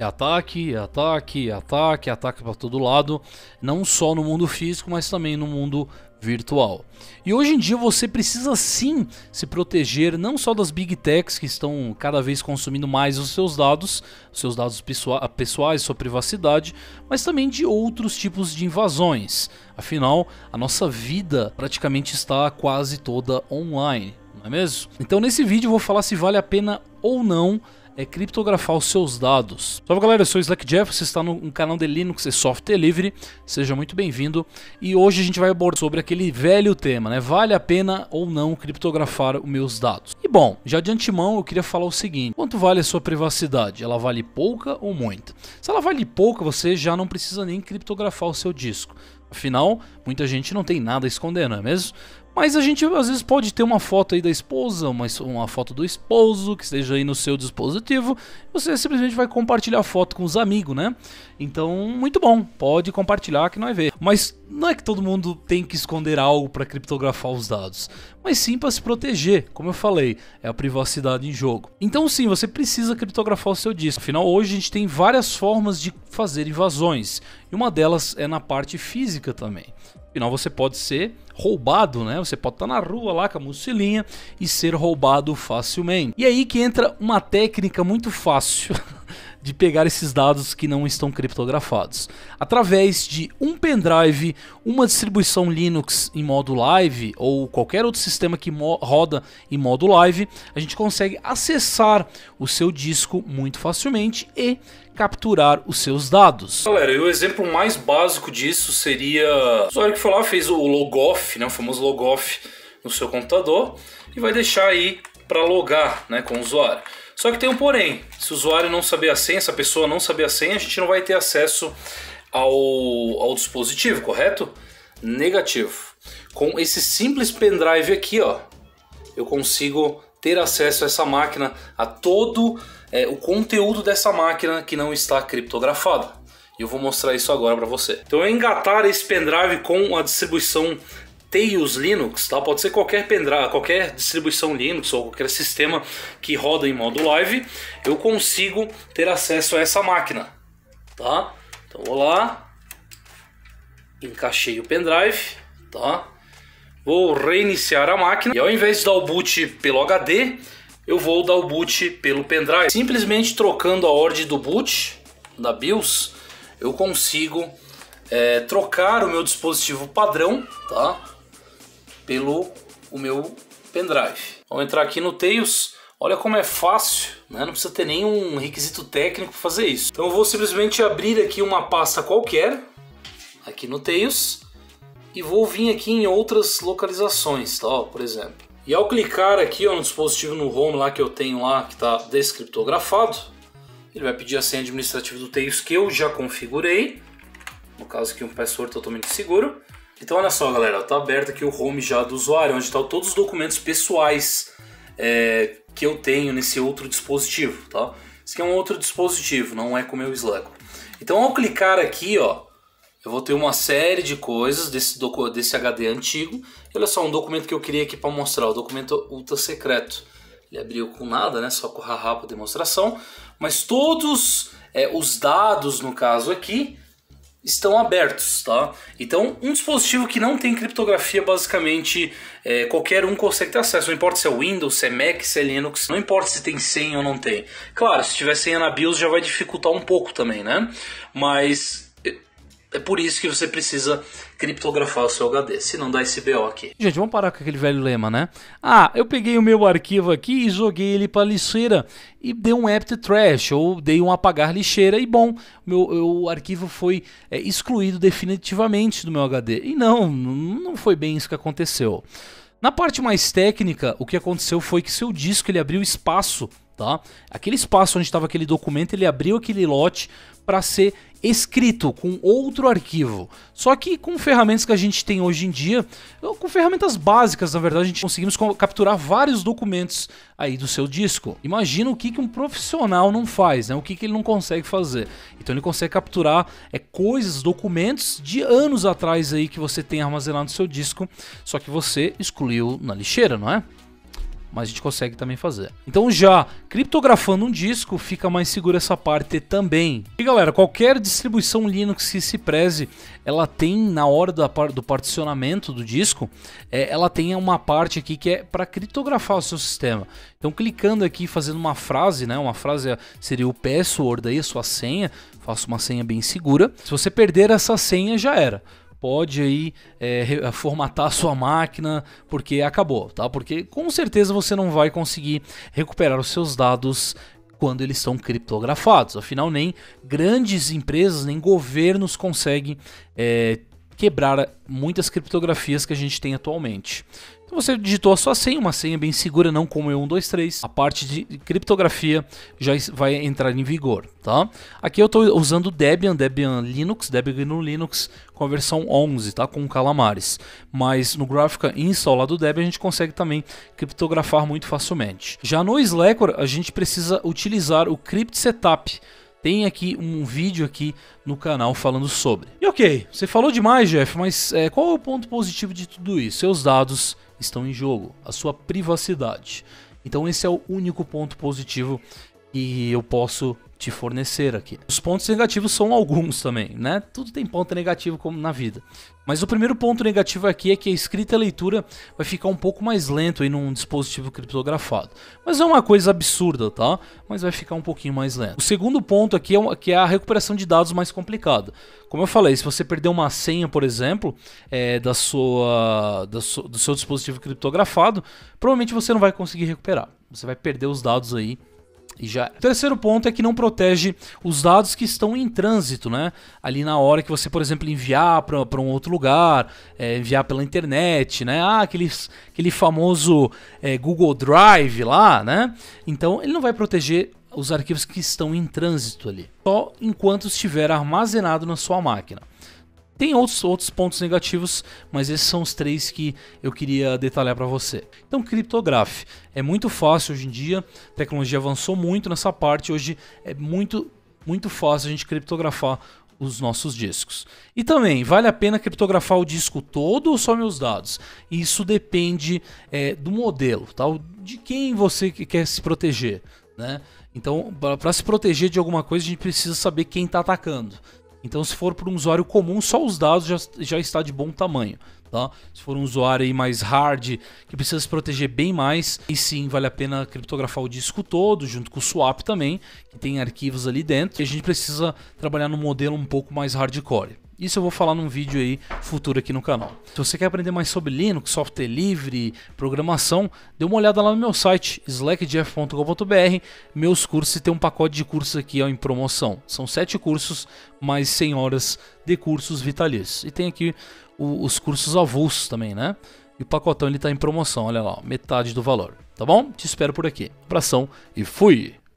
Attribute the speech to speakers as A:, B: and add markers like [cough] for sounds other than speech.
A: É ataque, é ataque, é ataque, é ataque para todo lado, não só no mundo físico, mas também no mundo virtual. E hoje em dia você precisa sim se proteger não só das big techs que estão cada vez consumindo mais os seus dados, os seus dados pessoais, sua privacidade, mas também de outros tipos de invasões. Afinal, a nossa vida praticamente está quase toda online, não é mesmo? Então nesse vídeo eu vou falar se vale a pena ou não é criptografar os seus dados. Salve galera, eu sou o Slack Jeff, você está no canal de Linux e Software Livre, seja muito bem-vindo. E hoje a gente vai abordar sobre aquele velho tema, né? Vale a pena ou não criptografar os meus dados? E bom, já de antemão eu queria falar o seguinte, quanto vale a sua privacidade? Ela vale pouca ou muita? Se ela vale pouca, você já não precisa nem criptografar o seu disco. Afinal, muita gente não tem nada a esconder, não é mesmo? Mas a gente às vezes pode ter uma foto aí da esposa, uma, uma foto do esposo que esteja aí no seu dispositivo. Você simplesmente vai compartilhar a foto com os amigos, né? Então, muito bom. Pode compartilhar que não vai ver. Mas não é que todo mundo tem que esconder algo para criptografar os dados, mas sim para se proteger. Como eu falei, é a privacidade em jogo. Então, sim, você precisa criptografar o seu disco. Afinal, hoje a gente tem várias formas de fazer invasões e uma delas é na parte física também. Afinal, você pode ser roubado, né? Você pode estar tá na rua lá com a mochilinha e ser roubado facilmente. E aí que entra uma técnica muito fácil. [laughs] de pegar esses dados que não estão criptografados. Através de um pendrive, uma distribuição Linux em modo live ou qualquer outro sistema que roda em modo live, a gente consegue acessar o seu disco muito facilmente e capturar os seus dados. Galera, e o exemplo mais básico disso seria o usuário que foi lá fez o logoff, né, o famoso logoff no seu computador e vai deixar aí para logar, né, com o usuário. Só que tem um porém: se o usuário não saber a senha, se a pessoa não saber a senha, a gente não vai ter acesso ao, ao dispositivo, correto? Negativo. Com esse simples pendrive aqui, ó, eu consigo ter acesso a essa máquina, a todo é, o conteúdo dessa máquina que não está criptografada. E eu vou mostrar isso agora para você. Então eu engatar esse pendrive com a distribuição Tails Linux, tá? pode ser qualquer pendrive, qualquer distribuição Linux ou qualquer sistema que roda em modo live, eu consigo ter acesso a essa máquina. Tá? Então vou lá, encaixei o pendrive, tá? vou reiniciar a máquina e ao invés de dar o boot pelo HD, eu vou dar o boot pelo pendrive. Simplesmente trocando a ordem do boot da BIOS, eu consigo é, trocar o meu dispositivo padrão, tá? pelo o meu pendrive. Vamos entrar aqui no Tails. Olha como é fácil, né? não precisa ter nenhum requisito técnico para fazer isso. Então eu vou simplesmente abrir aqui uma pasta qualquer, aqui no Tails, e vou vir aqui em outras localizações, tá? Ó, por exemplo. E ao clicar aqui ó, no dispositivo no home lá que eu tenho lá, que está descriptografado, ele vai pedir a senha administrativa do Tails que eu já configurei, no caso aqui um password totalmente seguro. Então olha só galera, tá aberto aqui o home já do usuário, onde estão tá todos os documentos pessoais é, que eu tenho nesse outro dispositivo, tá? Esse aqui é um outro dispositivo, não é com o meu Slack. Então ao clicar aqui, ó, eu vou ter uma série de coisas desse, desse HD antigo. olha só, um documento que eu criei aqui para mostrar, o documento ultra secreto. Ele abriu com nada, né? Só com o haha para demonstração. Mas todos é, os dados, no caso aqui, estão abertos, tá? Então, um dispositivo que não tem criptografia, basicamente, é, qualquer um consegue ter acesso. Não importa se é Windows, se é Mac, se é Linux, não importa se tem senha ou não tem. Claro, se tiver senha na BIOS já vai dificultar um pouco também, né? Mas é por isso que você precisa criptografar o seu HD, se não dá esse BO aqui. Gente, vamos parar com aquele velho lema, né? Ah, eu peguei o meu arquivo aqui e joguei ele para lixeira e dei um apt trash ou dei um apagar lixeira e bom, meu, meu arquivo foi é, excluído definitivamente do meu HD. E não, não foi bem isso que aconteceu. Na parte mais técnica, o que aconteceu foi que seu disco ele abriu espaço tá? Aquele espaço onde estava aquele documento, ele abriu aquele lote para ser escrito com outro arquivo. Só que com ferramentas que a gente tem hoje em dia, com ferramentas básicas, na verdade, a gente conseguimos capturar vários documentos aí do seu disco. Imagina o que, que um profissional não faz, né? O que, que ele não consegue fazer. Então ele consegue capturar é, coisas, documentos de anos atrás aí que você tem armazenado no seu disco, só que você excluiu na lixeira, não é? mas a gente consegue também fazer. Então já criptografando um disco, fica mais segura essa parte também. E galera, qualquer distribuição Linux que se preze, ela tem na hora do do particionamento do disco, é, ela tem uma parte aqui que é para criptografar o seu sistema. Então clicando aqui, fazendo uma frase, né? Uma frase é, seria o password aí, a sua senha, faço uma senha bem segura. Se você perder essa senha, já era pode aí é, formatar a sua máquina porque acabou, tá? Porque com certeza você não vai conseguir recuperar os seus dados quando eles são criptografados. Afinal, nem grandes empresas, nem governos conseguem é, quebrar muitas criptografias que a gente tem atualmente. Então você digitou a sua senha, uma senha bem segura, não como E123. A parte de criptografia já vai entrar em vigor, tá? Aqui eu estou usando Debian, Debian Linux, Debian Linux com a versão 11, tá? Com Calamares. Mas no Graphica Install lá do Debian a gente consegue também criptografar muito facilmente. Já no Slackware a gente precisa utilizar o Crypt Setup, tem aqui um vídeo aqui no canal falando sobre. E ok, você falou demais, Jeff, mas é, qual é o ponto positivo de tudo isso? Seus dados estão em jogo, a sua privacidade. Então esse é o único ponto positivo que eu posso te fornecer aqui. Os pontos negativos são alguns também, né? Tudo tem ponto negativo como na vida. Mas o primeiro ponto negativo aqui é que a escrita e a leitura vai ficar um pouco mais lento aí num dispositivo criptografado. Mas é uma coisa absurda, tá? Mas vai ficar um pouquinho mais lento. O segundo ponto aqui é, que é a recuperação de dados mais complicada. Como eu falei, se você perder uma senha, por exemplo, é, da sua, da so, do seu dispositivo criptografado, provavelmente você não vai conseguir recuperar. Você vai perder os dados aí e já... O terceiro ponto é que não protege os dados que estão em trânsito, né? Ali na hora que você, por exemplo, enviar para um outro lugar, é, enviar pela internet, né? Ah, aqueles, aquele famoso é, Google Drive lá, né? Então ele não vai proteger os arquivos que estão em trânsito ali, só enquanto estiver armazenado na sua máquina. Tem outros, outros pontos negativos, mas esses são os três que eu queria detalhar para você. Então, criptografe. É muito fácil hoje em dia, a tecnologia avançou muito nessa parte, hoje é muito, muito fácil a gente criptografar os nossos discos. E também, vale a pena criptografar o disco todo ou só meus dados? Isso depende é, do modelo, tá? de quem você quer se proteger. Né? Então, para se proteger de alguma coisa, a gente precisa saber quem está atacando. Então, se for para um usuário comum, só os dados já, já está de bom tamanho. Tá? Se for um usuário aí mais hard, que precisa se proteger bem mais, e sim vale a pena criptografar o disco todo, junto com o swap também, que tem arquivos ali dentro, e a gente precisa trabalhar num modelo um pouco mais hardcore. Isso eu vou falar num vídeo aí futuro aqui no canal. Se você quer aprender mais sobre Linux, software livre, programação, dê uma olhada lá no meu site slackdf.com.br. Meus cursos tem um pacote de cursos aqui ó, em promoção. São sete cursos mais 100 horas de cursos vitalícios. E tem aqui o, os cursos avulsos também, né? E o pacotão ele tá em promoção, olha lá, metade do valor, tá bom? Te espero por aqui. Abração e fui!